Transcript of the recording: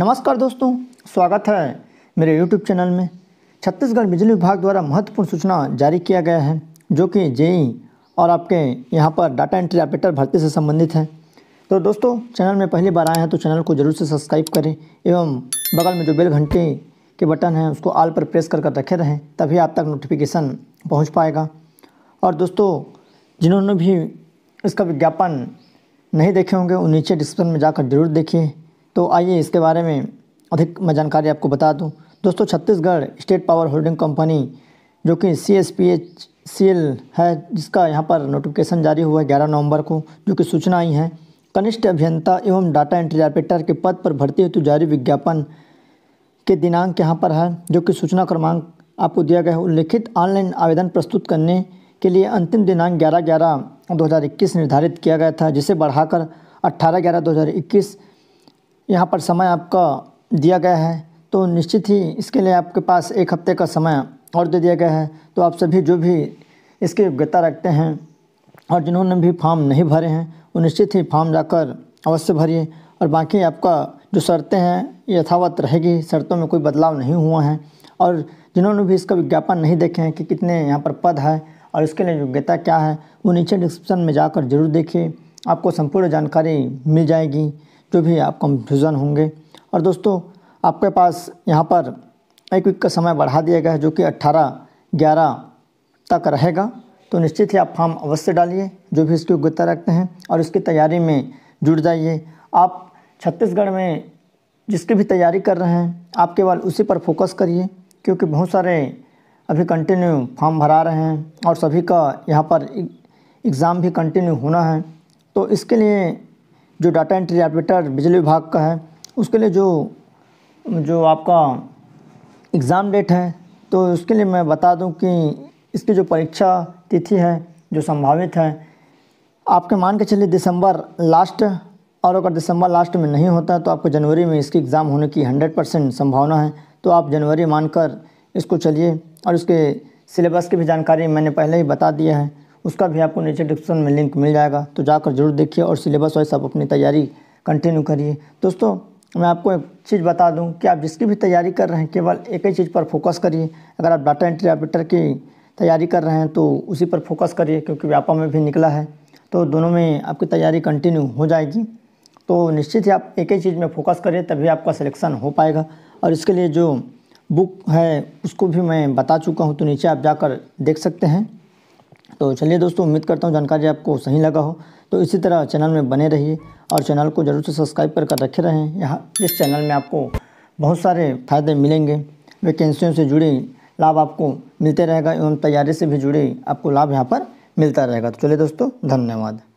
नमस्कार दोस्तों स्वागत है मेरे यूट्यूब चैनल में छत्तीसगढ़ बिजली विभाग द्वारा महत्वपूर्ण सूचना जारी किया गया है जो कि जेई और आपके यहाँ पर डाटा एंट्री ऑपरेटर भर्ती से संबंधित है तो दोस्तों चैनल में पहली बार आए हैं तो चैनल को जरूर से सब्सक्राइब करें एवं बगल में जो बेल घंटे के बटन हैं उसको आल पर प्रेस कर कर रखे रहें तभी आप तक नोटिफिकेशन पहुँच पाएगा और दोस्तों जिन्होंने भी इसका विज्ञापन नहीं देखे होंगे वो नीचे डिस्क्रिप्शन में जाकर जरूर देखिए तो आइए इसके बारे में अधिक मैं जानकारी आपको बता दूं दोस्तों Chhattisgarh state power holding company जो कि C S P H C L है जिसका यहाँ पर नोटिफिकेशन जारी हुआ है ग्यारह नवंबर को जो कि सूचना आई है कनिष्ठ अभियंता एवं डाटा एंट्री ऑपरेटर के पद पर भर्ती हेतु जारी विज्ञापन के दिनांक यहाँ पर है जो कि सूचना क्रमांक आपको दिया गया है उल्लिखित ऑनलाइन आवेदन प्रस्तुत करने के लिए अंतिम दिनांक ग्यारह ग्यारह दो निर्धारित किया गया था जिसे बढ़ाकर अट्ठारह ग्यारह दो यहाँ पर समय आपका दिया गया है तो निश्चित ही इसके लिए आपके पास एक हफ्ते का समय और दे दिया गया है तो आप सभी जो भी इसकी योग्यता रखते हैं और जिन्होंने भी फॉर्म नहीं भरे हैं वो निश्चित ही फॉर्म जाकर अवश्य भरिए और बाकी आपका जो शर्तें हैं यथावत रहेगी शर्तों में कोई बदलाव नहीं हुआ है और जिन्होंने भी इसका विज्ञापन नहीं देखे हैं कि कितने यहाँ पर पद है और इसके लिए योग्यता क्या है वो नीचे डिस्क्रिप्शन में जाकर जरूर देखिए आपको संपूर्ण जानकारी मिल जाएगी जो भी आप कंफ्यूज़न होंगे और दोस्तों आपके पास यहाँ पर एक वीक का समय बढ़ा दिया गया है जो कि अट्ठारह ग्यारह तक रहेगा तो निश्चित ही आप फॉर्म अवश्य डालिए जो भी इसकी योग्यता रखते हैं और इसकी तैयारी में जुड़ जाइए आप छत्तीसगढ़ में जिसकी भी तैयारी कर रहे हैं आप केवल उसी पर फोकस करिए क्योंकि बहुत सारे अभी कंटिन्यू फॉर्म भरा रहे हैं और सभी का यहाँ पर एग्ज़ाम e-, भी कंटिन्यू होना है तो इसके लिए जो डाटा एंट्री ऑपरेटर बिजली विभाग का है उसके लिए जो जो आपका एग्ज़ाम डेट है तो उसके लिए मैं बता दूं कि इसकी जो परीक्षा तिथि है जो संभावित है आपके मान के चलिए दिसंबर लास्ट और अगर दिसंबर लास्ट में नहीं होता तो आपको जनवरी में इसकी एग्ज़ाम होने की हंड्रेड परसेंट संभावना है तो आप जनवरी मानकर इसको चलिए और इसके सिलेबस की भी जानकारी मैंने पहले ही बता दिया है उसका भी आपको नीचे डिस्क्रिप्शन में लिंक मिल जाएगा तो जाकर जरूर देखिए और सिलेबस वाइज आप अपनी तैयारी कंटिन्यू करिए दोस्तों मैं आपको एक चीज़ बता दूं कि आप जिसकी भी तैयारी कर रहे हैं केवल एक ही चीज़ पर फोकस करिए अगर आप डाटा एंट्री ऑपरेटर की तैयारी कर रहे हैं तो उसी पर फोकस करिए क्योंकि व्यापा में भी निकला है तो दोनों में आपकी तैयारी कंटिन्यू हो जाएगी तो निश्चित ही आप एक ही चीज़ में फोकस करिए तभी आपका सिलेक्शन हो पाएगा और इसके लिए जो बुक है उसको भी मैं बता चुका हूँ तो नीचे आप जाकर देख सकते हैं तो चलिए दोस्तों उम्मीद करता हूँ जानकारी आपको सही लगा हो तो इसी तरह चैनल में बने रहिए और चैनल को ज़रूर से सब्सक्राइब कर कर रखे रहें यहाँ इस चैनल में आपको बहुत सारे फ़ायदे मिलेंगे वैकेंसियों से जुड़े लाभ आपको मिलते रहेगा एवं तैयारी से भी जुड़े आपको लाभ यहाँ पर मिलता रहेगा तो चलिए दोस्तों धन्यवाद